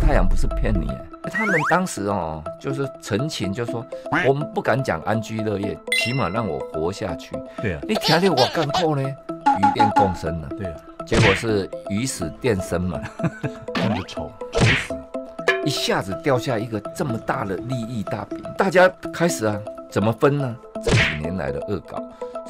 太阳不是骗你，他们当时哦，就是陈情就说，我们不敢讲安居乐业，起码让我活下去。对啊，你条里我干破呢？鱼电共生了。对啊，结果是鱼死电生嘛，那就愁抽死，一下子掉下一个这么大的利益大饼，大家开始啊，怎么分呢？这几年来的恶搞，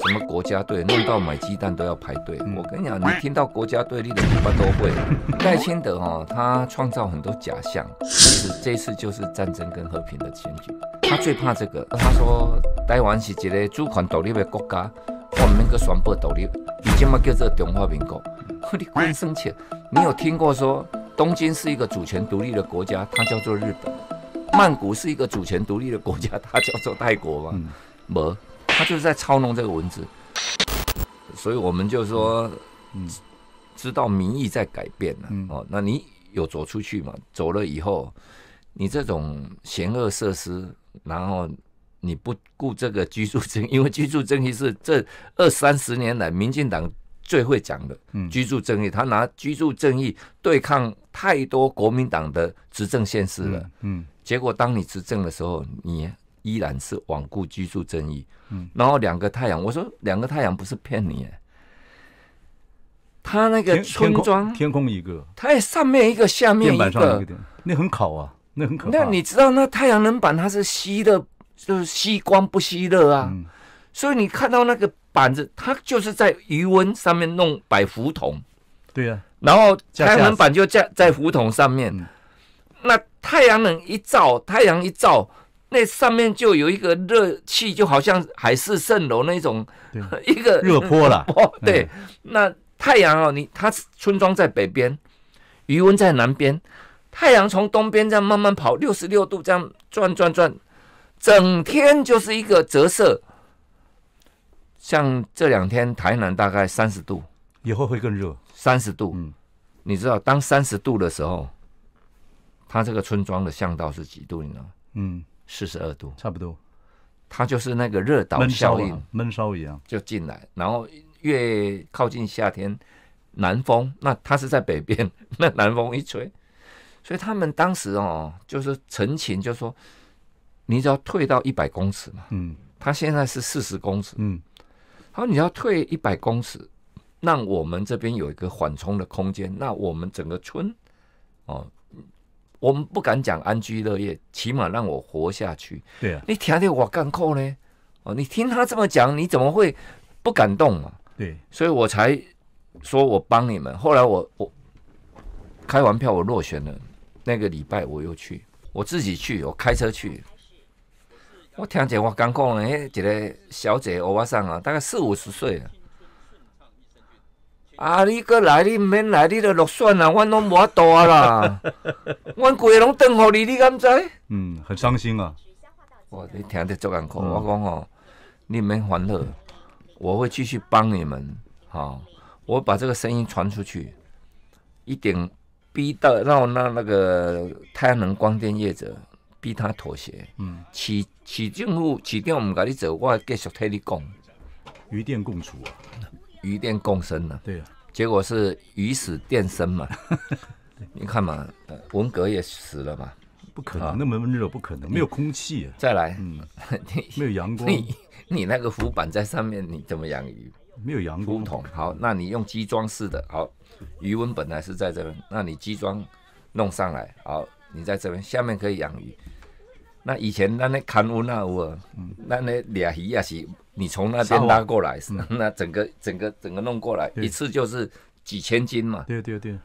什么国家队弄到买鸡蛋都要排队。我跟你讲，你听到国家队，你的尾巴都会。戴 清德哦，他创造很多假象。其实这次就是战争跟和平的选举，他最怕这个。他说，台湾是一个主权独立的国家，我们个宣布独立，你怎么叫做中华民国。我你怪生气？你有听过说东京是一个主权独立的国家，它叫做日本；曼谷是一个主权独立的国家，它叫做泰国吗？么？他就是在操弄这个文字，所以我们就说，知道民意在改变了。哦，那你有走出去嘛？走了以后，你这种邪恶设施，然后你不顾这个居住争，因为居住正义是这二三十年来民进党最会讲的居住正义，他拿居住正义对抗太多国民党的执政现实了。嗯，结果当你执政的时候，你。依然是罔顾居住正义。嗯，然后两个太阳，我说两个太阳不是骗你，他那个村庄天空一个，它上面一个，下面一个，那很烤啊，那很可怕。那你知道，那太阳能板它是吸的，就是吸光不吸热啊，所以你看到那个板子，它就是在余温上面弄摆浮筒，对呀，然后太阳能板就在在浮筒上面，那太阳能一照，太阳一照。那上面就有一个热气，就好像海市蜃楼那种，一个热坡了。哦，对，那太阳哦，你它村庄在北边，余温在南边，太阳从东边这样慢慢跑，六十六度这样转转转，整天就是一个折射。像这两天台南大概三十度，以后会更热，三十度。嗯，你知道当三十度的时候，它这个村庄的向道是几度？你知道嗯。四十二度，差不多。它就是那个热岛效应，闷烧一样就进来，然后越靠近夏天南风，那它是在北边，那南风一吹，所以他们当时哦，就是陈情就说，你只要退到一百公尺嘛，嗯，他现在是四十公尺，嗯，好，你要退一百公尺，让我们这边有一个缓冲的空间，那我们整个村，哦。我们不敢讲安居乐业，起码让我活下去。对啊，你听听我干讲呢？哦，你听他这么讲，你怎么会不感动嘛？对，所以我才说我帮你们。后来我我开完票我落选了，那个礼拜我又去，我自己去，我开车去。我听见我刚讲嘞，一个小姐欧巴桑啊，大概四五十岁了。啊！你搁来，你毋免来，你都落算啦。我拢无啊啦，我 规去拢等候你，你敢知？嗯，很伤心啊！我你听下这讲，我讲哦，你们欢乐，我会继续帮你们。好，我把这个声音传出去，一定逼到让让那个太阳能光电业者逼他妥协。嗯，市政府步，起定唔该你做，我继续替你讲，与电共处啊。鱼电共生了，对啊，结果是鱼死电生嘛。你看嘛，文革也死了嘛，不可能那么闷热，不可能，没有空气。再来，没有阳光。你你那个浮板在上面，你怎么养鱼？没有阳光。竹筒。好，那你用机装式的，好，鱼温本来是在这边，那你机装弄上来，好，你在这边下面可以养鱼。那以前那那勘乌啊，有，那那俩鱼也是。你从那边拉过来，那整个整个整个弄过来，一次就是几千斤嘛。对对对。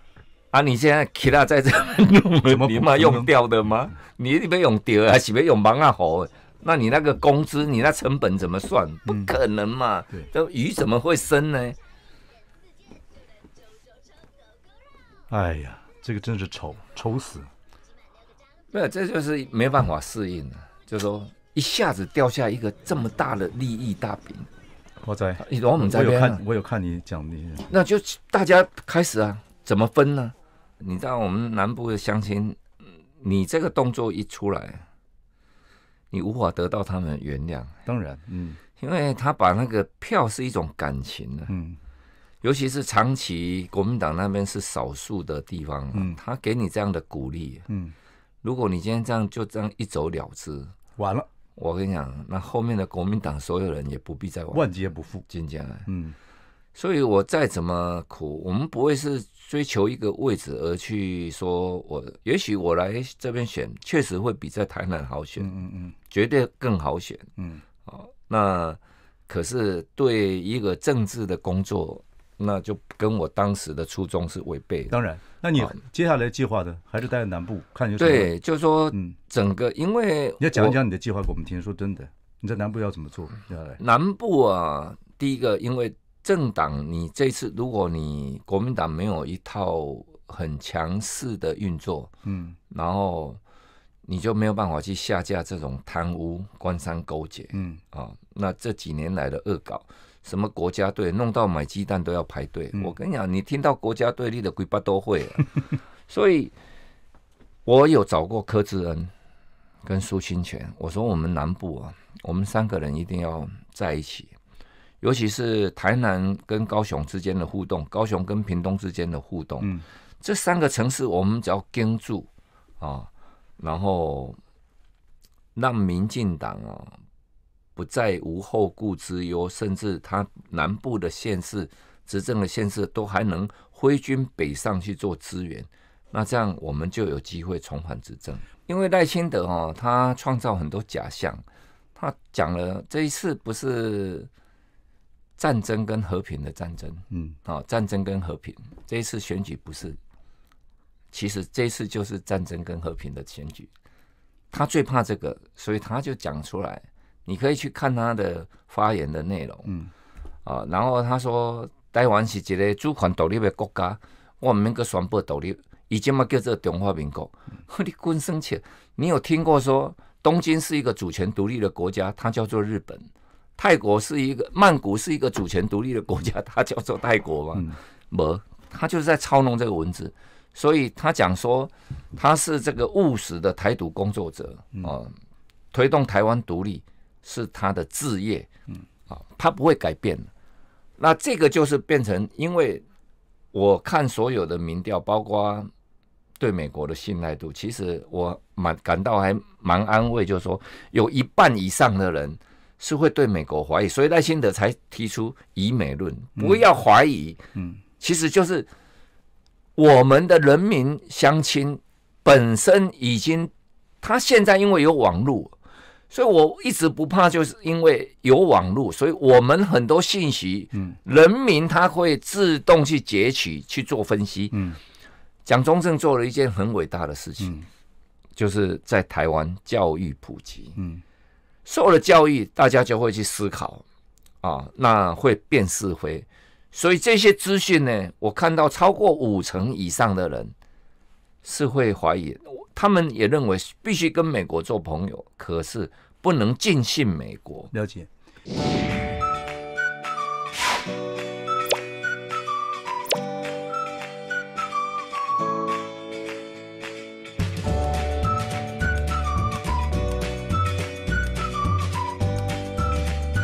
啊，你现在其他在这边用，你嘛用掉的吗？你那边用掉，还是别用？忙啊好，那你那个工资，你那成本怎么算？不可能嘛。这鱼怎么会生呢？哎呀，这个真是愁愁死。没有，这就是没办法适应了，就说。一下子掉下一个这么大的利益大饼，我在，你往我们这边，我有看你讲的。那就大家开始啊，怎么分呢？你知道我们南部的乡亲，你这个动作一出来，你无法得到他们原谅。当然，嗯，因为他把那个票是一种感情的，嗯，尤其是长期国民党那边是少数的地方，嗯，他给你这样的鼓励，嗯，如果你今天这样就这样一走了之，完了。我跟你讲，那后面的国民党所有人也不必再往万劫不复进进来。嗯，所以我再怎么苦，我们不会是追求一个位置而去说，我也许我来这边选，确实会比在台南好选，嗯嗯嗯，绝对更好选。嗯，好，那可是对一个政治的工作，那就。跟我当时的初衷是违背的。当然，那你接下来计划的还是待在南部，看有什么？对，就说嗯，整个因为你要讲一讲你的计划给我们听。说真的，你在南部要怎么做？南部啊，第一个，因为政党，你这次如果你国民党没有一套很强势的运作，嗯，然后你就没有办法去下架这种贪污、官商勾结，嗯啊，那这几年来的恶搞。什么国家队弄到买鸡蛋都要排队？我跟你讲，你听到国家队里的鬼巴都会。所以，我有找过柯志恩跟苏清泉，我说我们南部啊，我们三个人一定要在一起，尤其是台南跟高雄之间的互动，高雄跟屏东之间的互动，这三个城市我们只要跟住啊，然后让民进党啊。不再无后顾之忧，甚至他南部的县市执政的县市都还能挥军北上去做支援，那这样我们就有机会重返执政。因为赖清德哦，他创造很多假象，他讲了这一次不是战争跟和平的战争，嗯，哦，战争跟和平，这一次选举不是，其实这一次就是战争跟和平的选举，他最怕这个，所以他就讲出来。你可以去看他的发言的内容，嗯，啊，然后他说，台湾是一个主权独立的国家，我们个宣布独立已经嘛叫做中华民国。你滚生气，你有听过说东京是一个主权独立的国家，它叫做日本；泰国是一个曼谷是一个主权独立的国家，它叫做泰国吗？没，他就是在操弄这个文字。所以他讲说他是这个务实的台独工作者，啊，推动台湾独立。是他的志业，嗯，啊，他不会改变那这个就是变成，因为我看所有的民调，包括对美国的信赖度，其实我蛮感到还蛮安慰，就是说有一半以上的人是会对美国怀疑，所以赖清德才提出以美论，不要怀疑。嗯，其实就是我们的人民相亲本身已经，他现在因为有网络。所以，我一直不怕，就是因为有网络，所以我们很多信息，嗯，人民他会自动去截取去做分析。嗯，蒋中正做了一件很伟大的事情，就是在台湾教育普及。嗯，受了教育，大家就会去思考，啊，那会辨是非。所以这些资讯呢，我看到超过五成以上的人。是会怀疑，他们也认为必须跟美国做朋友，可是不能尽信美国。了解。